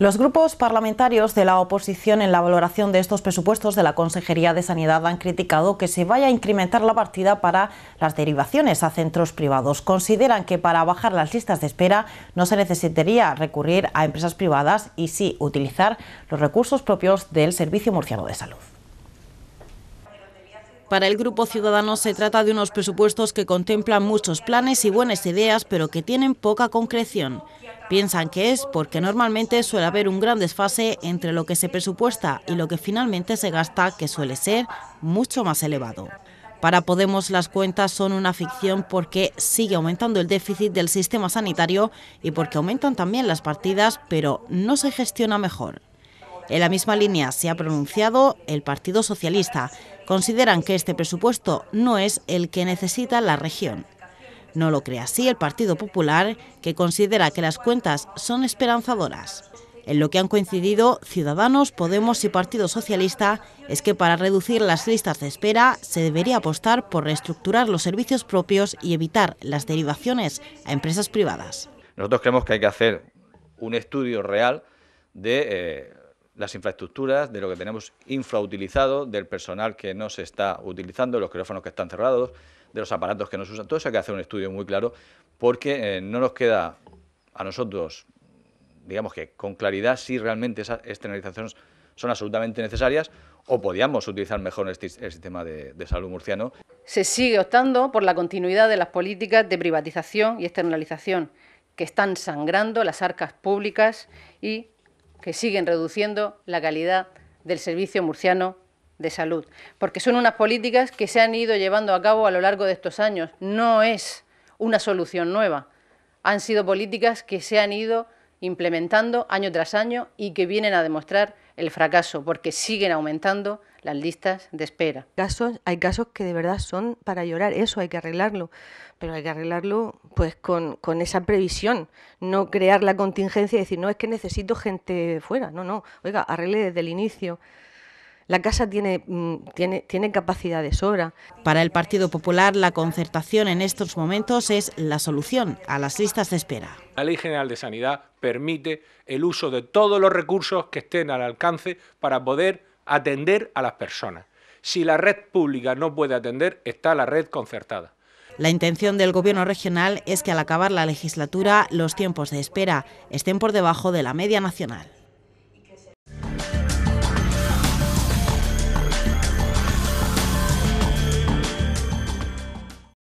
Los grupos parlamentarios de la oposición en la valoración de estos presupuestos de la Consejería de Sanidad han criticado que se vaya a incrementar la partida para las derivaciones a centros privados. Consideran que para bajar las listas de espera no se necesitaría recurrir a empresas privadas y sí utilizar los recursos propios del Servicio Murciano de Salud. Para el Grupo Ciudadano se trata de unos presupuestos que contemplan muchos planes y buenas ideas, pero que tienen poca concreción. Piensan que es porque normalmente suele haber un gran desfase entre lo que se presupuesta y lo que finalmente se gasta, que suele ser mucho más elevado. Para Podemos las cuentas son una ficción porque sigue aumentando el déficit del sistema sanitario y porque aumentan también las partidas, pero no se gestiona mejor. En la misma línea se ha pronunciado el Partido Socialista, Consideran que este presupuesto no es el que necesita la región. No lo cree así el Partido Popular, que considera que las cuentas son esperanzadoras. En lo que han coincidido Ciudadanos, Podemos y Partido Socialista es que para reducir las listas de espera se debería apostar por reestructurar los servicios propios y evitar las derivaciones a empresas privadas. Nosotros creemos que hay que hacer un estudio real de eh, las infraestructuras, de lo que tenemos infrautilizado, del personal que no se está utilizando, los quirófanos que están cerrados, de los aparatos que no se usan. Todo eso hay que hacer un estudio muy claro porque eh, no nos queda a nosotros, digamos que con claridad, si realmente esas externalizaciones son absolutamente necesarias o podíamos utilizar mejor el, sistema de, de salud murciano. Se sigue optando por la continuidad de las políticas de privatización y externalización que están sangrando las arcas públicas y que siguen reduciendo la calidad del servicio murciano de salud, porque son unas políticas que se han ido llevando a cabo a lo largo de estos años, no es una solución nueva, han sido políticas que se han ido implementando año tras año y que vienen a demostrar el fracaso porque siguen aumentando las listas de espera. hay casos que de verdad son para llorar, eso hay que arreglarlo, pero hay que arreglarlo pues con, con esa previsión, no crear la contingencia y decir, no, es que necesito gente fuera, no, no, oiga, arregle desde el inicio. La casa mm, tiene, tiene, capacidad de sobra. Para el Partido Popular, la concertación en estos momentos es la solución a las listas de espera. La Ley General de Sanidad permite el uso de todos los recursos que estén al alcance para poder atender a las personas. Si la red pública no puede atender, está la red concertada. La intención del Gobierno regional es que al acabar la legislatura los tiempos de espera estén por debajo de la media nacional.